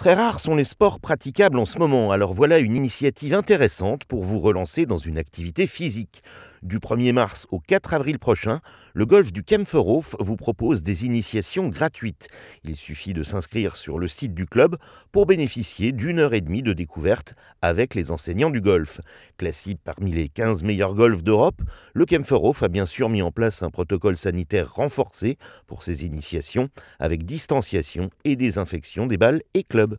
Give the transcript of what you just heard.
Très rares sont les sports praticables en ce moment, alors voilà une initiative intéressante pour vous relancer dans une activité physique. Du 1er mars au 4 avril prochain, le golf du Kempferhof vous propose des initiations gratuites. Il suffit de s'inscrire sur le site du club pour bénéficier d'une heure et demie de découverte avec les enseignants du golf. Classique parmi les 15 meilleurs golfs d'Europe, le Kempferhof a bien sûr mis en place un protocole sanitaire renforcé pour ses initiations avec distanciation et désinfection des balles et clubs.